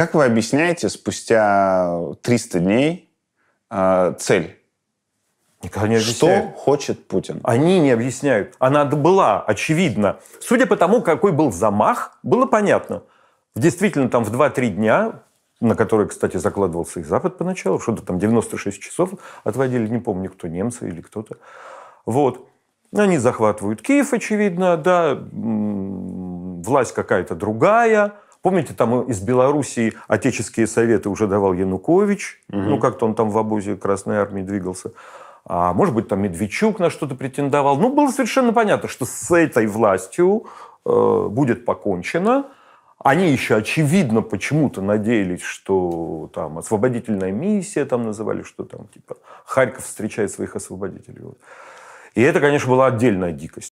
Как вы объясняете спустя 300 дней э, цель? Никогда не объясняют. Что хочет Путин? Они не объясняют. Она была, очевидна. Судя по тому, какой был замах, было понятно. Действительно, там в 2-3 дня, на которые, кстати, закладывался и Запад поначалу, что-то там 96 часов отводили, не помню, кто, немцы или кто-то. Вот. Они захватывают Киев, очевидно, да, власть какая-то другая – Помните, там из Белоруссии отеческие советы уже давал Янукович, угу. ну как-то он там в обозе Красной Армии двигался. А может быть, там Медведчук на что-то претендовал. Ну, было совершенно понятно, что с этой властью э, будет покончено. Они еще, очевидно, почему-то надеялись, что там освободительная миссия там называли, что там типа Харьков встречает своих освободителей. Вот. И это, конечно, была отдельная дикость.